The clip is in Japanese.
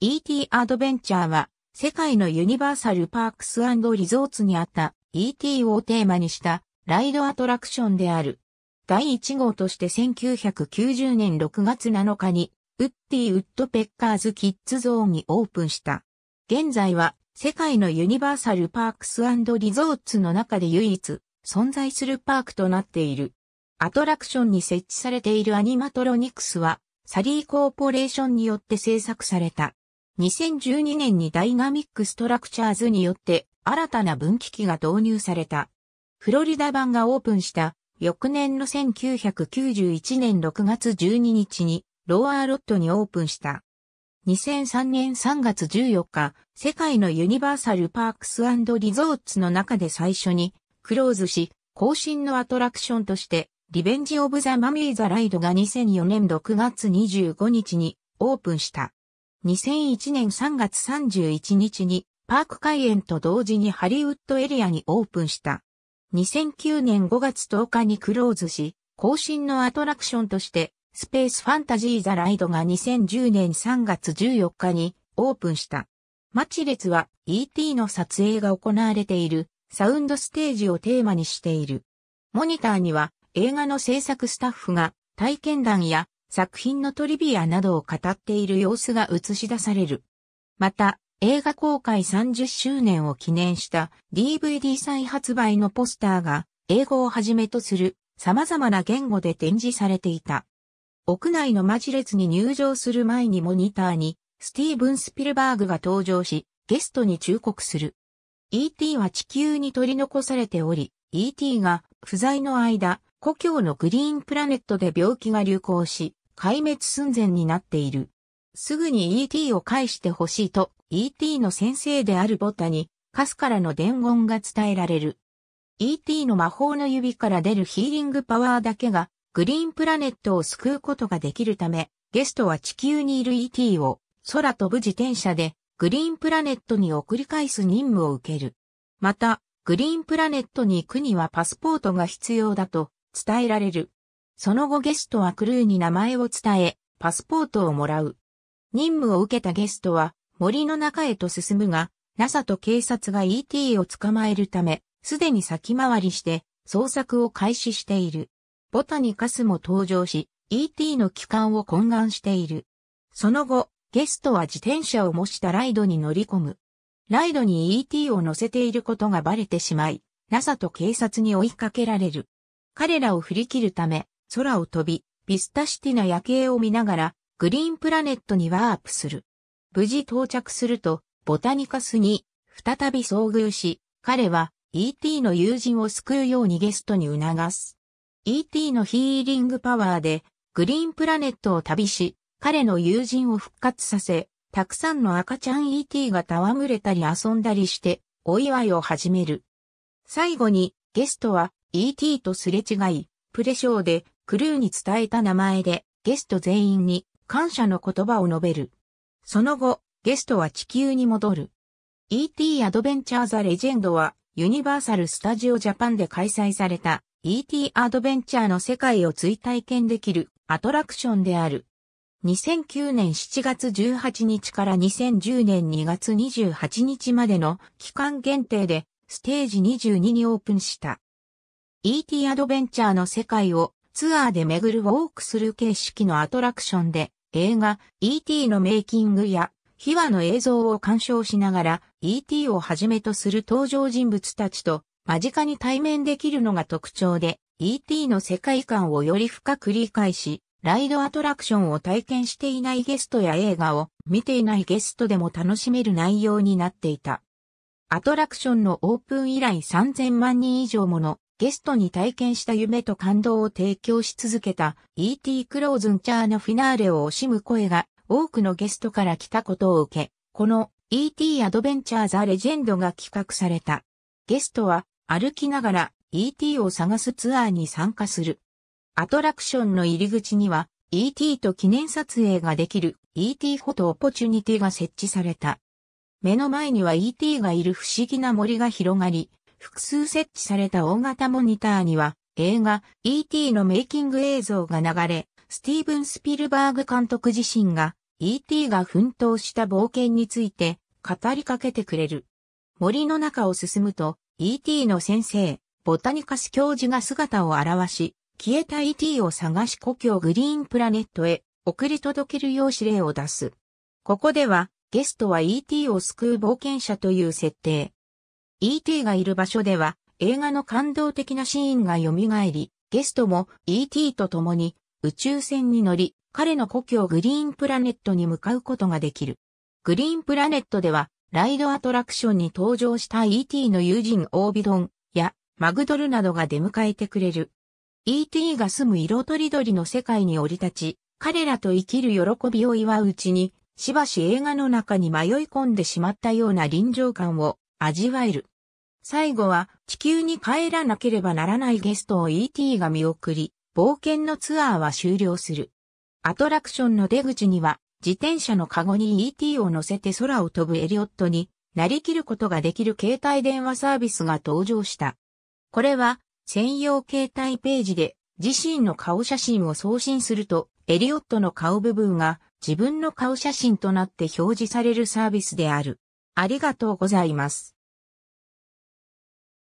ET アドベンチャーは世界のユニバーサルパークスリゾーツにあった ET をテーマにしたライドアトラクションである。第1号として1990年6月7日にウッディ・ウッドペッカーズ・キッズゾーンにオープンした。現在は世界のユニバーサルパークスリゾーツの中で唯一存在するパークとなっている。アトラクションに設置されているアニマトロニクスはサリーコーポレーションによって制作された。2012年にダイナミックストラクチャーズによって新たな分岐器が導入された。フロリダ版がオープンした翌年の1991年6月12日にローアーロットにオープンした。2003年3月14日、世界のユニバーサルパークスリゾーツの中で最初にクローズし、更新のアトラクションとして、リベンジ・オブ・ザ・マミー・ザ・ライドが2004年6月25日にオープンした。2001年3月31日にパーク開園と同時にハリウッドエリアにオープンした。2009年5月10日にクローズし、更新のアトラクションとして、スペースファンタジーザライドが2010年3月14日にオープンした。マチレツは ET の撮影が行われているサウンドステージをテーマにしている。モニターには映画の制作スタッフが体験談や作品のトリビアなどを語っている様子が映し出される。また、映画公開30周年を記念した DVD 再発売のポスターが英語をはじめとする様々な言語で展示されていた。屋内のマジ列に入場する前にモニターにスティーブン・スピルバーグが登場し、ゲストに忠告する。E.T. は地球に取り残されており、E.T. が不在の間、故郷のグリーンプラネットで病気が流行し、壊滅寸前になっている。すぐに E.T. を返してほしいと、E.T. の先生であるボタに、カスからの伝言が伝えられる。E.T. の魔法の指から出るヒーリングパワーだけが、グリーンプラネットを救うことができるため、ゲストは地球にいる E.T. を、空飛ぶ自転車で、グリーンプラネットに送り返す任務を受ける。また、グリーンプラネットに行くにはパスポートが必要だと伝えられる。その後ゲストはクルーに名前を伝え、パスポートをもらう。任務を受けたゲストは森の中へと進むが、NASA と警察が ET を捕まえるため、すでに先回りして捜索を開始している。ボタニカスも登場し、ET の帰還を懇願している。その後、ゲストは自転車を模したライドに乗り込む。ライドに ET を乗せていることがバレてしまい、NASA と警察に追いかけられる。彼らを振り切るため、空を飛び、ビスタシティな夜景を見ながら、グリーンプラネットにワープする。無事到着すると、ボタニカスに再び遭遇し、彼は E.T. の友人を救うようにゲストに促す。E.T. のヒーリングパワーで、グリーンプラネットを旅し、彼の友人を復活させ、たくさんの赤ちゃん E.T. が戯れたり遊んだりして、お祝いを始める。最後に、ゲストは E.T. とすれ違い、プレショーでクルーに伝えた名前でゲスト全員に感謝の言葉を述べる。その後、ゲストは地球に戻る。E.T. アドベンチャー・ザ・レジェンドは、ユニバーサル・スタジオ・ジャパンで開催された E.T. アドベンチャーの世界を追体験できるアトラクションである。2009年7月18日から2010年2月28日までの期間限定でステージ22にオープンした。E.T. アドベンチャーの世界をツアーで巡るウォークスルー形式のアトラクションで映画 E.T. のメイキングや秘話の映像を鑑賞しながら E.T. をはじめとする登場人物たちと間近に対面できるのが特徴で E.T. の世界観をより深く理解し、ライドアトラクションを体験していないゲストや映画を見ていないゲストでも楽しめる内容になっていた。アトラクションのオープン以来3000万人以上ものゲストに体験した夢と感動を提供し続けた E.T. クローズンチャーのフィナーレを惜しむ声が多くのゲストから来たことを受け、この E.T. アドベンチャーザ・レジェンドが企画された。ゲストは歩きながら E.T. を探すツアーに参加する。アトラクションの入り口には E.T. と記念撮影ができる E.T. フォトオポチュニティが設置された。目の前には E.T. がいる不思議な森が広がり、複数設置された大型モニターには映画 E.T. のメイキング映像が流れ、スティーブン・スピルバーグ監督自身が E.T. が奮闘した冒険について語りかけてくれる。森の中を進むと E.T. の先生、ボタニカス教授が姿を現し、消えた E.T. を探し故郷グリーンプラネットへ送り届けるよう指令を出す。ここではゲストは E.T. を救う冒険者という設定。E.T. がいる場所では映画の感動的なシーンが蘇り、ゲストも E.T. と共に宇宙船に乗り、彼の故郷グリーンプラネットに向かうことができる。グリーンプラネットでは、ライドアトラクションに登場した E.T. の友人オービドンやマグドルなどが出迎えてくれる。E.T. が住む色とりどりの世界に降り立ち、彼らと生きる喜びを祝ううちに、しばし映画の中に迷い込んでしまったような臨場感を味わえる。最後は地球に帰らなければならないゲストを ET が見送り、冒険のツアーは終了する。アトラクションの出口には自転車のカゴに ET を乗せて空を飛ぶエリオットになりきることができる携帯電話サービスが登場した。これは専用携帯ページで自身の顔写真を送信するとエリオットの顔部分が自分の顔写真となって表示されるサービスである。ありがとうございます。